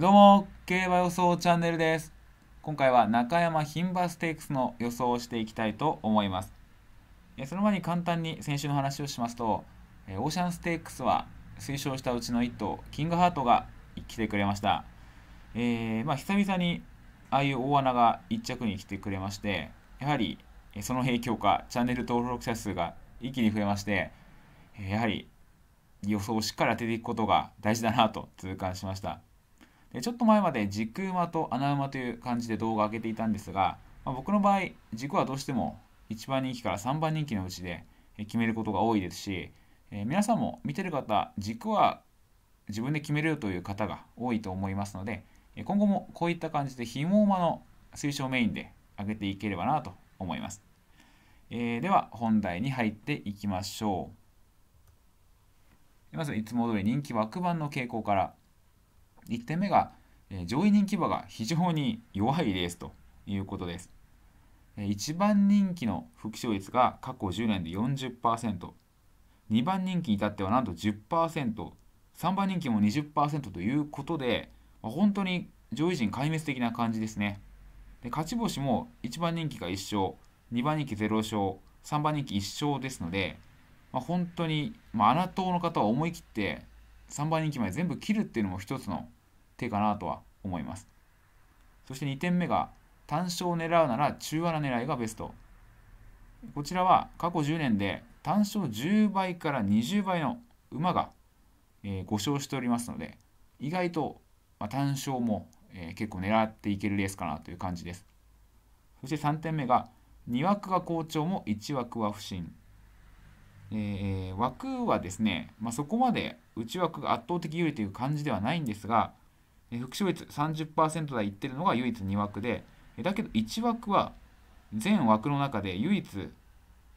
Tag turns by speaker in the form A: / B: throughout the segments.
A: どうも、競馬予想チャンネルです。今回は中山牝馬ステークスの予想をしていきたいと思います。その前に簡単に先週の話をしますと、オーシャンステークスは推奨したうちの1頭、キングハートが来てくれました。えー、まあ、久々にああいう大穴が1着に来てくれまして、やはりその影響か、チャンネル登録者数が一気に増えまして、やはり予想をしっかり当てていくことが大事だなと痛感しました。でちょっと前まで軸馬と穴馬という感じで動画を上げていたんですが、まあ、僕の場合軸はどうしても1番人気から3番人気のうちで決めることが多いですし、えー、皆さんも見てる方軸は自分で決めるという方が多いと思いますので今後もこういった感じでひも馬の推奨メインで上げていければなと思います、えー、では本題に入っていきましょうまずいつも通り人気枠番の傾向から1点目が、上位人気馬が非常に弱いレースということです。1番人気の復勝率が過去10年で40%、2番人気に至ってはなんと10%、3番人気も20%ということで、本当に上位陣壊滅的な感じですね。で勝ち星も1番人気が1勝、2番人気0勝、3番人気1勝ですので、まあ、本当に、まあ、アナトの方は思い切って3番人気まで全部切るっていうのも一つの手かなとは思います。そして2点目が、単勝を狙うなら中和な狙いがベスト。こちらは過去10年で単勝10倍から20倍の馬が、え5勝しておりますので、意外と、ま単勝も、え結構狙っていけるレースかなという感じです。そして3点目が、2枠が好調も1枠は不振。えー、枠はですね、まあ、そこまで内枠が圧倒的有利という感じではないんですが、副勝率30%台いってるのが唯一2枠でだけど1枠は全枠の中で唯一、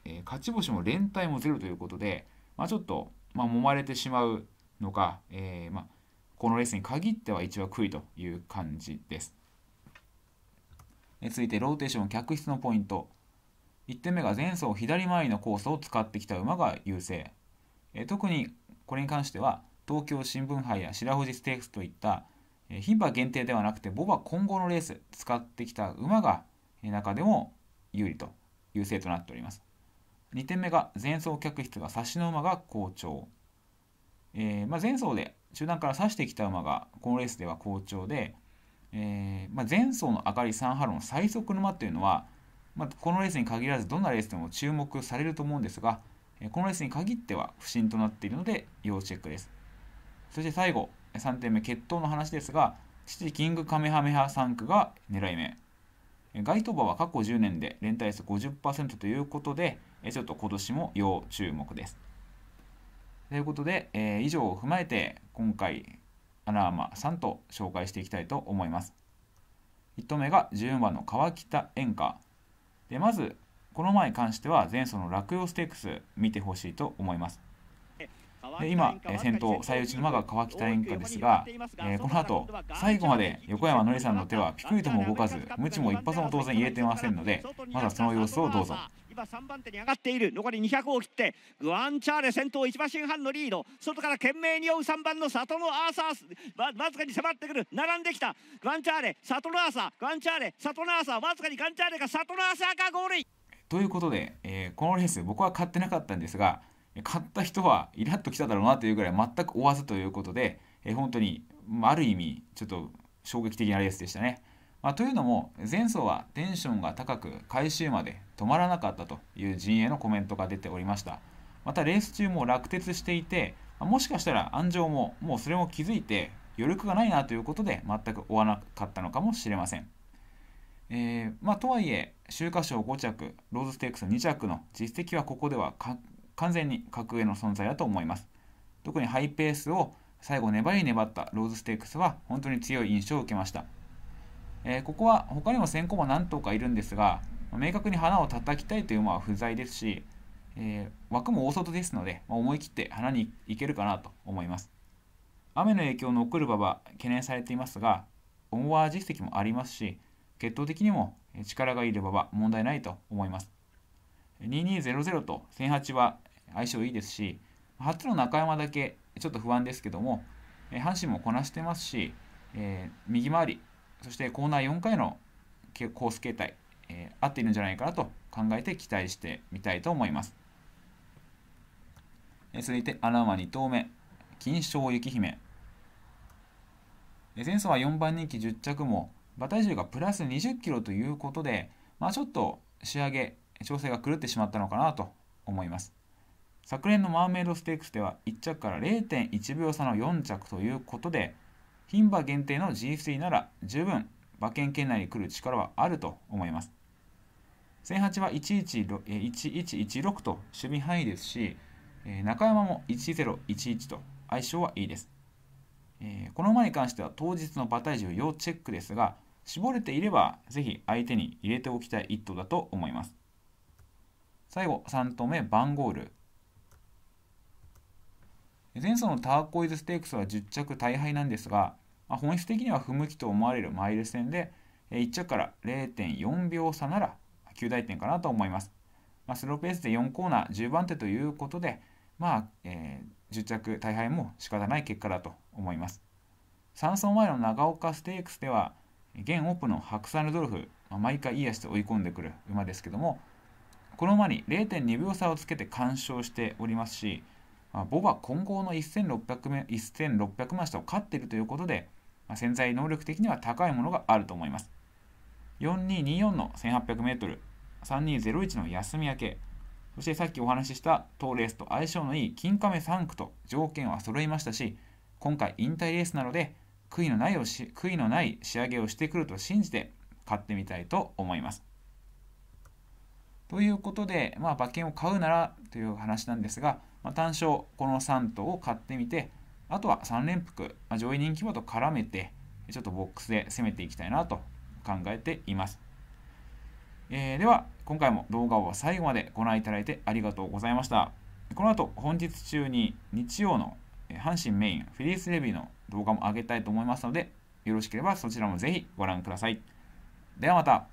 A: え勝ち星も連帯もゼロということで、まあ、ちょっと、まあ、揉まれてしまうのか、えー、まあ、このレースに限っては1枠位という感じです。え続いてローテーション客室のポイント1点目が前走左回りのコースを使ってきた馬が優勢、え特にこれに関しては東京新聞杯や白富士ステークスといった牝馬限定ではなくて母馬今後のレース使ってきた馬が中でも有利という性となっております2点目が前走客室が差しの馬が好調、えー、まあ、前走で中段から差してきた馬がこのレースでは好調で、えー、まあ、前走の明かり3ハロン最速の馬というのは、まあ、このレースに限らずどんなレースでも注目されると思うんですがこのレースに限っては不審となっているので要チェックですそして最後3点目決闘の話ですが父キングカメハメハ3区が狙い目該当馬は過去10年で連帯数50%ということでちょっと今年も要注目ですということで、えー、以上を踏まえて今回アラーマ3と紹介していきたいと思います1頭目が14番の川北演歌でまずこの前に関しては前走の落葉ステークス見てほしいと思います
B: 今、先頭、最内の馬が川北演歌ですが、えこ
A: の後、最後まで横山のりさんの手はピクリとも動かず、無知も一発も当然入れてませんので、まだその様子をどうぞ。今3番手に上がっている残り200を切ってグアンチャーレ先頭1馬身半のリード外から懸命に追う3番の里のアーサーわずかに迫ってくる並んできたグアンチャーレ里のアーサーグアンチャーレ里のアーサーわずかにグアンチャーレが里のアーサーがゴールインということで、えー、このレース僕は勝ってなかったんですが買った人はイラッときただろうなというぐらい全く追わずということで、えー、本当にある意味ちょっと衝撃的なレースでしたね。まあ、というのも前走はテンションが高く回収まで止まらなかったという陣営のコメントが出ておりましたまたレース中も落鉄していてもしかしたら安城ももうそれも気づいて余力がないなということで全く追わなかったのかもしれません、えー、まあ、とはいえ秋華賞5着ローズステークス2着の実績はここでは完全に格上の存在だと思います。特にハイペースを最後粘り粘ったローズステークスは本当に強い印象を受けました。えー、ここは他にも先行も何頭かいるんですが、明確に花を叩きたいという馬は不在ですし、えー、枠も大外ですので、まあ、思い切って花に行けるかなと思います。雨の影響の起こる馬は懸念されていますが、オンワー実績もありますし、決闘的にも力がいる馬は問題ないと思います。2200と1008は相性いいですし、初の中山だけちょっと不安ですけども、え阪神もこなしてますし、えー、右回り、そしてコーナー4回のコース形態、えー、合っているんじゃないかなと考えて期待してみたいと思います。えー、続いて、穴馬2頭目、金賞雪姫。前走は4番人気10着も馬体重がプラス2 0キロということで、まあ、ちょっと仕上げ調整が狂ってしまったのかなと思います昨年のマーメイドステークスでは1着から0.1秒差の4着ということで牝馬限定の G3 なら十分馬券圏内に来る力はあると思います1 8は1116と守備範囲ですし中山も1011と相性はいいですこの馬に関しては当日の馬体重要チェックですが絞れていればぜひ相手に入れておきたい一頭だと思います最後3頭目バンゴール前走のターコイズステークスは10着大敗なんですが、まあ、本質的には不向きと思われるマイル戦で、1着から0.4秒差なら9大点かなと思います。まあ、スローペースで4コーナー10番手ということで、まあえー、10着大敗も仕方ない結果だと思います。3走前の長岡ステークスでは現オープンのハクサルドルフ、まあ、毎回いい足で追い込んでくる馬ですけどもこの馬に0.2秒差をつけて完勝しておりますしあ、ボバ混合の 1600, 1600万下を勝っているということで、まあ、潜在能力的には高いものがあると思います。4224の 1800m、3201の休み明け、そしてさっきお話しした当レースと相性のいい金亀3区と条件は揃いましたし、今回引退レースなので悔いのないをし、悔いのない仕上げをしてくると信じて勝ってみたいと思います。ということで、まあ、馬券を買うならという話なんですが、まあ、単勝この3頭を買ってみて、あとは3連複、まあ、上位人気馬と絡めて、ちょっとボックスで攻めていきたいなと考えています。えー、では、今回も動画を最後までご覧いただいてありがとうございました。この後、本日中に日曜の阪神メインフィリースレビューの動画も上げたいと思いますので、よろしければそちらもぜひご覧ください。ではまた。